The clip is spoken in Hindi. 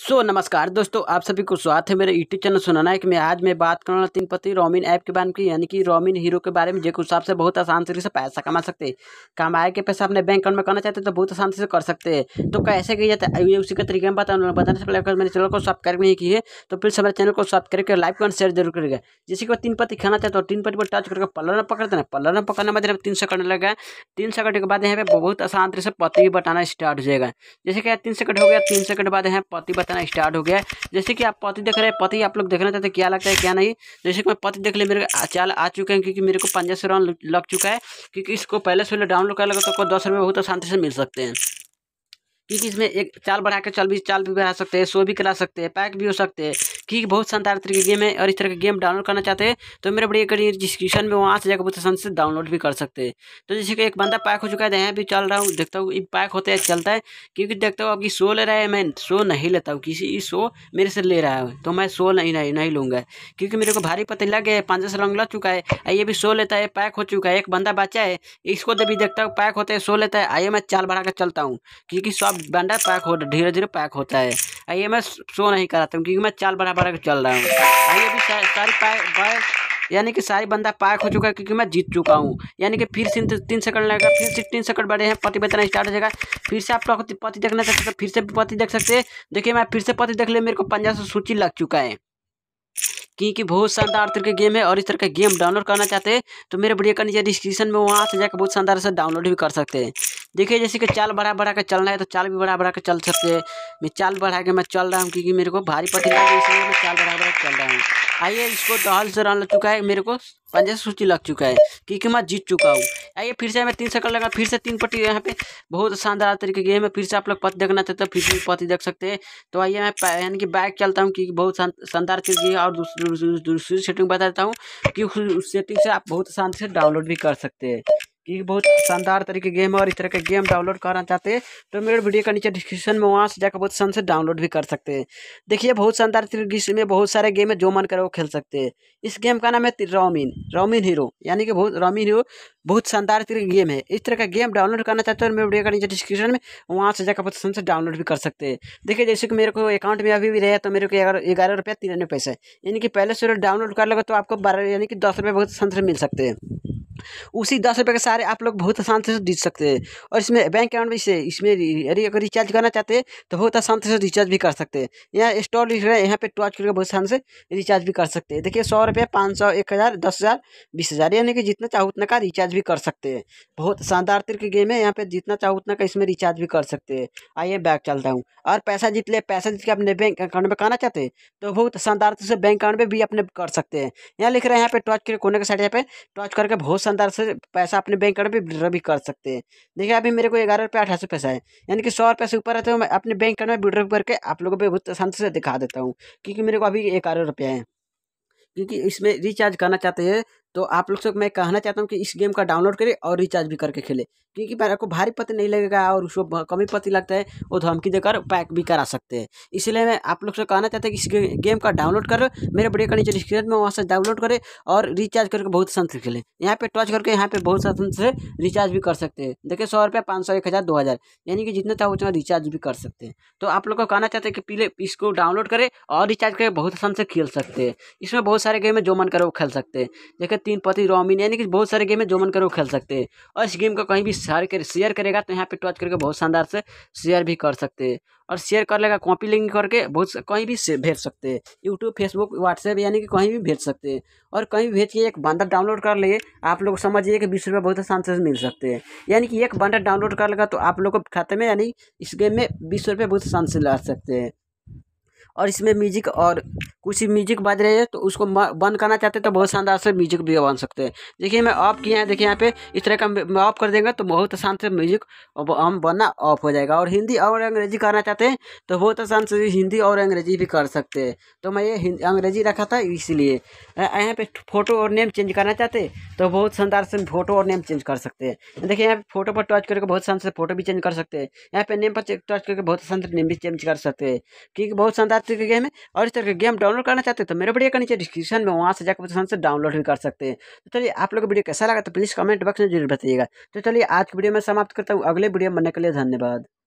सो so, नमस्कार दोस्तों आप सभी को स्वागत है मेरे यूट्यूब चैनल सुनाना है कि मैं आज मैं बात करना तीन पति रोमिन ऐप के बारे में यानी कि रोमिन हीरो के बारे में जो कुछ आपसे बहुत आसान तरीके से पैसा कमा सकते हैं कमाए के पैसा अपने बैंक अकाउंट में करना चाहते हैं तो बहुत आसान से कर सकते हैं तो कैसे किया जाता है उसी का तरीके में बताऊँ बताने से पहले अगर तो मेरे चैनल को सब्सक्राइब नहीं किए है तो प्लीज़ हमारे चैनल को सब्सक्राइब करके लाइक करना शेयर जरूर करेगा जिससे कि तीन पति खाना चाहते हो तो तीन पति पर टच करके पलर में पकड़ देना पलर में पकड़ने में तीन सेकंड लगा तीन सेकंड के बाद यहाँ पे बहुत आसान तरीके से पति बटाना स्टार्ट हो जाएगा जैसे कि तीन सेकंड हो गया तीन सेकंड बाद यहाँ पति बताना स्टार्ट हो गया है जैसे कि आप पति देख रहे हैं पति आप लोग देखना चाहते हैं तो तो क्या लगता है क्या नहीं जैसे कि मैं पति देख लिया मेरे चाल आ चुके हैं क्योंकि मेरे को पंद्रह सौ रन लग चुका है क्योंकि इसको पहले से डाउनलोड कर लगा तो कोई दस रुपये बहुत आसानी से मिल सकते हैं क्योंकि इसमें एक चाल बढ़ा के चाल भी चाल भी बढ़ा सकते हैं सो भी करा सकते हैं पैक भी हो सकते हैं की बहुत शानदार तरीके गेम है और इस तरह का गेम डाउनलोड करना चाहते हैं तो मेरे बड़ी करिए डिस्क्रिप्शन में वहाँ से जाकर बहुत आसान से डाउनलोड भी कर सकते हैं तो जैसे कि एक बंदा पैक हो चुका है यहाँ भी चल रहा हूँ देखता हूँ पैक होता है चलता है क्योंकि देखता हूँ अभी शो ले रहा है मैं शो नहीं लेता हूँ किसी शो मेरे से ले रहा है तो मैं शो नहीं नहीं, नहीं लूँगा क्योंकि मेरे को भारी पता लग गया है पाँच सौ रंग लग चुका है ये भी शो लेता है पैक हो चुका है एक बंदा बचा है इसको भी देखता हूँ पैक होता है शो लेता है आइए मैं चाल बढ़ा कर चलता हूँ क्योंकि सब बंदा पैक हो धीरे धीरे पैक होता है आइए मैं शो नहीं कराता हूँ क्योंकि मैं चाल बना बना के चल रहा हूँ आइए अभी सारी पाए यानी कि सारी बंदा पाक हो चुका है क्योंकि मैं जीत चुका हूँ यानी कि फिर से तीन सेकंड लगेगा फिर से तीन सेकंड बढ़े हैं पति बताना स्टार्ट हो जाएगा फिर से आप लोग पति देखना चाहते तो फिर से पति देख सकते हैं देखिए मैं फिर से पति देख ले मेरे को पंजा सौ सूची लग चुका है क्योंकि बहुत शानदार तरह के गेम है और इस तरह का गेम डाउनलोड करना चाहते हैं तो मेरे वीडियो का नीचे डिस्क्रिप्शन में वहाँ से जाकर बहुत शानदार से डाउनलोड भी कर सकते हैं देखिए जैसे कि चाल बढ़ा बढ़ा कर चलना है तो चाल भी बढ़ा बढ़ा कर चल सकते हैं मैं चाल बढ़ा के मैं चल रहा हूँ क्योंकि मेरे को भारी पति लग इसलिए मैं चाल बढ़ा बढ़ा चल रहा हूँ आइए इसको दहल से रन लग चुका है मेरे को पंजे से सूची लग चुका है क्योंकि मैं जीत चुका हूँ आइए फिर से मैं तीन सकल लगा फिर से तीन पट्टी यहाँ पे बहुत शानदार तरीके की है मैं फिर से आप लोग पति देखना चाहते हो फिर से पति देख सकते हैं तो आइए मैं यानी कि बैक चलता हूँ क्योंकि बहुत शानदार चीज़ है और दूसरी दूसरी सेटिंग बता देता हूँ कि उस सेटिंग से आप बहुत आसानी से डाउनलोड भी कर सकते हैं ये बहुत शानदार तरीके गेम है और इस तरह के गेम डाउनलोड करना चाहते हैं तो मेरे वीडियो का नीचे डिस्क्रिप्शन में वहाँ से जाकर बहुत सन से डाउनलोड भी कर सकते हैं देखिए बहुत शानदार तरीके में बहुत सारे गेम है जो मन करे वो खेल सकते हैं इस गेम का नाम है रोमिन रोमिन हीरो यानी कि बहुत रोमिन हीरो बहुत शानदार तरीके गेम है इस तरह का गेम डाउनलोड करना चाहते हैं और तो मेरे वीडियो का नीचे डिस्क्रिप्शन में वहाँ से जाकर बहुत सन से डाउनलोड भी कर सकते हैं देखिए जैसे कि मेरे को अकाउंट में अभी भी रहे तो मेरे को ग्यारह रुपया तिरानवे पैसा यानी कि पहले से डाउनलोड कर लोगे तो आपको बारह यानी कि दस रुपये बहुत सन से मिल सकते हैं उसी दस रुपये के सारे आप लोग बहुत आसान से जीत सकते हैं और इसमें बैंक अकाउंट भी से इसमें यदि अगर रिचार्ज करना चाहते हैं तो बहुत आसान से रिचार्ज भी कर सकते हैं यहाँ स्टोर लिख रहे हैं यहाँ पे टॉच करके बहुत आसान से रिचार्ज भी कर सकते हैं देखिए सौ रुपये पाँच सौ एक हज़ार दस हज़ार बीस हज़ार यानी कि जितना चाहो उतना का रिचार्ज भी कर सकते हैं बहुत शानदार तरीके की गेम है यहाँ पर जितना चाहो उतना का इसमें रिचार्ज भी कर सकते हैं आइए बैग चलता हूँ और पैसा जीत ले पैसा जीत के अपने बैंक अकाउंट में करना चाहते हैं तो बहुत शानदार से बैंक अकाउंट में भी अपने कर सकते हैं यहाँ लिख रहे हैं यहाँ पे टॉच करके कोने के साइड यहाँ पे टॉच करके बहुत शानदार से पैसा अपने बैंक अकाउंट में विड्रॉ भी कर सकते हैं देखिए अभी मेरे को ग्यारह रुपये अठासी पैसा है यानी कि सौ रुपये से ऊपर है हो तो मैं अपने बैंक अकाउंट में विड्रॉ करके आप लोगों को बहुत आसान से दिखा देता हूँ क्योंकि मेरे को अभी ग्यारह रुपये है क्योंकि इसमें रिचार्ज करना चाहते हैं तो आप लोग से मैं कहना चाहता हूँ कि इस गेम का डाउनलोड करें और रिचार्ज भी करके खेले क्योंकि मेरे को भारी पति नहीं लगेगा और उसको कमी पति लगता है वो धमकी देकर पैक भी करा सकते हैं इसलिए मैं आप लोग से कहना चाहता हूँ कि इस गेम का डाउनलोड करो मेरे बड़े का नीचे स्क्रीन में वहाँ से डाउनलोड करें और रिचार्ज करके बहुत आसान से खेलें यहाँ पर टच करके यहाँ पर बहुत आसान से रिचार्ज भी कर सकते हैं देखिए सौ रुपये पाँच सौ एक हज़ार दो हज़ार यानी कि जितना चाहो उतना रिचार्ज भी कर सकते हैं तो आप लोग को कहना चाहते हैं कि पीले इसको डाउनलोड करें और रिचार्ज करके बहुत आसान से खेल सकते हैं इसमें बहुत सारे गेम है जो मन करे वो खेल सकते हैं देखिए तीन पति रोमिन यानी कि बहुत सारे गेम है जो मन करो वो खेल सकते हैं और इस गेम को कहीं भी शेयर कर शेयर करेगा तो यहाँ पे टॉच करके बहुत शानदार से शेयर भी कर सकते हैं और शेयर कर लेगा कॉपी लिंक करके बहुत कहीं भी भेज सकते हैं यूट्यूब फेसबुक व्हाट्सएप यानी कि कहीं भी भेज सकते हैं और कहीं भी भेज के एक बंदर डाउनलोड कर लिए आप लोग समझिए कि बीस रुपये बहुत आसान से मिल सकते हैं यानी कि एक बंदर डाउनलोड कर लेगा तो आप लोग को खाते में यानी इस गेम में बीस रुपये बहुत आसान से ला सकते हैं और इसमें म्यूजिक और कुछ म्यूजिक बज रहे हैं तो उसको बंद करना चाहते हैं तो बहुत शानदार से म्यूजिक भी बन सकते हैं देखिए मैं ऑफ किया है देखिए यहाँ पे इस तरह का ऑफ कर देंगे तो बहुत आसान से म्यूजिक हम बनना ऑफ हो जाएगा और हिंदी और अंग्रेजी करना चाहते हैं तो बहुत आसान से हिंदी और अंग्रेजी भी कर सकते हैं तो मैं ये अंग्रेजी रखा था इसीलिए यहाँ पे फोटो और नेम चेंज करना चाहते तो बहुत शानदार से फोटो और नेम चेंज कर सकते हैं देखिए यहाँ पे फोटो पर टच करके बहुत शान से फोटो भी चेंज कर सकते हैं यहाँ पे नेम पर टच करके बहुत आसान से नेम भी चेंज कर सकते हैं क्योंकि बहुत शानदार चाहते हैं गेम है और इस तरह के गेम डाउनलोड करना चाहते हैं तो मेरे वीडियो का नीचे डिस्क्रिप्शन में वहाँ से जाकर पसंद से डाउनलोड भी कर सकते हैं तो चलिए आप लोग वीडियो कैसा लगा तो प्लीज़ कमेंट बॉक्स में जरूर बताइएगा तो चलिए आज की वीडियो में समाप्त करता हूँ अगले वीडियो बनने के लिए धन्यवाद